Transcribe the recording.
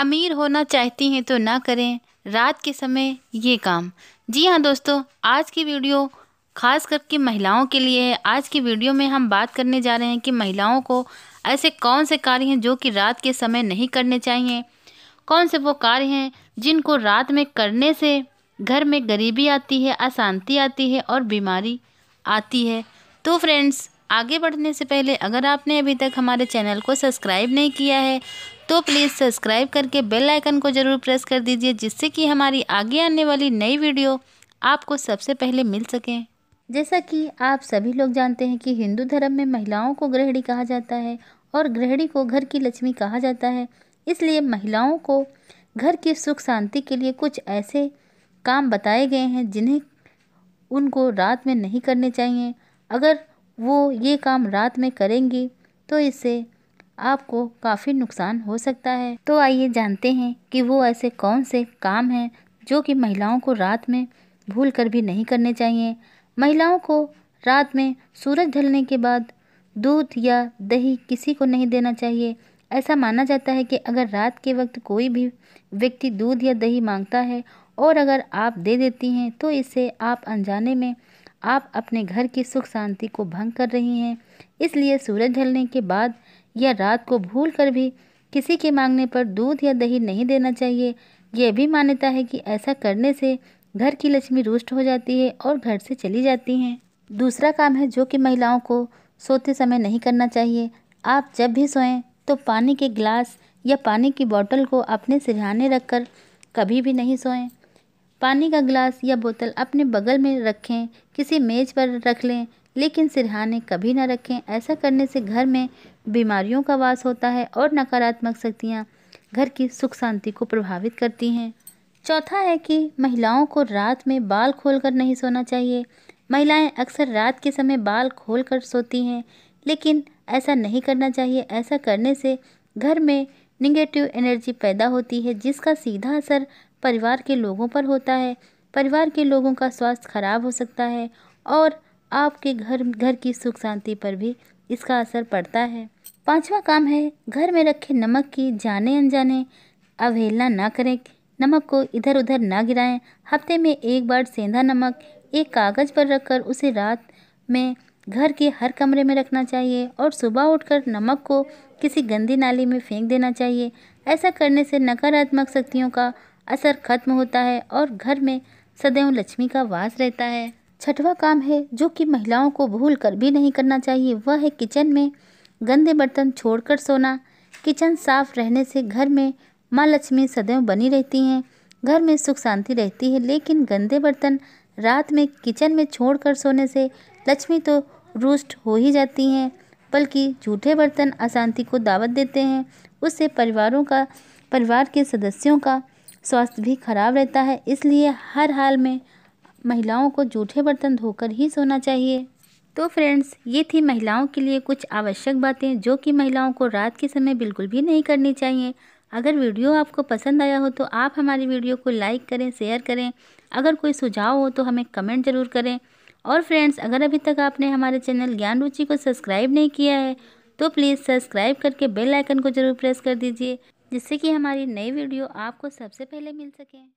अमीर होना चाहती हैं तो ना करें रात के समय ये काम जी हाँ दोस्तों आज की वीडियो खास करके महिलाओं के लिए है आज की वीडियो में हम बात करने जा रहे हैं कि महिलाओं को ऐसे कौन से कार्य हैं जो कि रात के समय नहीं करने चाहिए कौन से वो कार्य हैं जिनको रात में करने से घर में गरीबी आती है अशांति आती है और बीमारी आती है तो फ्रेंड्स आगे बढ़ने से पहले अगर आपने अभी तक हमारे चैनल को सब्सक्राइब नहीं किया है तो प्लीज़ सब्सक्राइब करके बेल आइकन को ज़रूर प्रेस कर दीजिए जिससे कि हमारी आगे आने वाली नई वीडियो आपको सबसे पहले मिल सकें जैसा कि आप सभी लोग जानते हैं कि हिंदू धर्म में महिलाओं को गृहिणी कहा जाता है और गृहिणी को घर की लक्ष्मी कहा जाता है इसलिए महिलाओं को घर की सुख शांति के लिए कुछ ऐसे काम बताए गए हैं जिन्हें उनको रात में नहीं करने चाहिए अगर वो ये काम रात में करेंगी तो इससे आपको काफ़ी नुकसान हो सकता है तो आइए जानते हैं कि वो ऐसे कौन से काम हैं जो कि महिलाओं को रात में भूल कर भी नहीं करने चाहिए महिलाओं को रात में सूरज ढलने के बाद दूध या दही किसी को नहीं देना चाहिए ऐसा माना जाता है कि अगर रात के वक्त कोई भी व्यक्ति दूध या दही मांगता है और अगर आप दे देती हैं तो इसे आप अनजाने में आप अपने घर की सुख शांति को भंग कर रही हैं इसलिए सूरज ढलने के बाद या रात को भूल कर भी किसी के मांगने पर दूध या दही नहीं देना चाहिए यह भी मान्यता है कि ऐसा करने से घर की लक्ष्मी रुष्ट हो जाती है और घर से चली जाती हैं दूसरा काम है जो कि महिलाओं को सोते समय नहीं करना चाहिए आप जब भी सोएं तो पानी के गिलास या पानी की बोतल को अपने सिरहाने रखकर कभी भी नहीं सोएं पानी का गिलास या बोतल अपने बगल में रखें किसी मेज़ पर रख लें लेकिन सिरहाने कभी न रखें ऐसा करने से घर में बीमारियों का वास होता है और नकारात्मक शक्तियाँ घर की सुख शांति को प्रभावित करती हैं चौथा है कि महिलाओं को रात में बाल खोलकर नहीं सोना चाहिए महिलाएं अक्सर रात के समय बाल खोल कर सोती हैं लेकिन ऐसा नहीं करना चाहिए ऐसा करने से घर में निगेटिव एनर्जी पैदा होती है जिसका सीधा असर परिवार के लोगों पर होता है परिवार के लोगों का स्वास्थ्य खराब हो सकता है और आपके घर घर की सुख शांति पर भी इसका असर पड़ता है पांचवा काम है घर में रखे नमक की जाने अनजाने अवहेलना ना करें नमक को इधर उधर ना गिराएं हफ्ते में एक बार सेंधा नमक एक कागज़ पर रखकर उसे रात में घर के हर कमरे में रखना चाहिए और सुबह उठकर नमक को किसी गंदी नाली में फेंक देना चाहिए ऐसा करने से नकारात्मक शक्तियों का असर खत्म होता है और घर में सदैव लक्ष्मी का वास रहता है छठवा काम है जो कि महिलाओं को भूल कर भी नहीं करना चाहिए वह है किचन में गंदे बर्तन छोड़कर सोना किचन साफ रहने से घर में माँ लक्ष्मी सदैव बनी रहती हैं घर में सुख शांति रहती है लेकिन गंदे बर्तन रात में किचन में छोड़कर सोने से लक्ष्मी तो रुष्ट हो ही जाती हैं बल्कि झूठे बर्तन अशांति को दावत देते हैं उससे परिवारों का परिवार के सदस्यों का स्वास्थ्य भी खराब रहता है इसलिए हर हाल में महिलाओं को जूठे बर्तन धोकर ही सोना चाहिए तो फ्रेंड्स ये थी महिलाओं के लिए कुछ आवश्यक बातें जो कि महिलाओं को रात के समय बिल्कुल भी नहीं करनी चाहिए अगर वीडियो आपको पसंद आया हो तो आप हमारी वीडियो को लाइक करें शेयर करें अगर कोई सुझाव हो तो हमें कमेंट ज़रूर करें और फ्रेंड्स अगर अभी तक आपने हमारे चैनल ज्ञान रुचि को सब्सक्राइब नहीं किया है तो प्लीज़ सब्सक्राइब करके बेल आइकन को ज़रूर प्रेस कर दीजिए जिससे कि हमारी नई वीडियो आपको सबसे पहले मिल सकें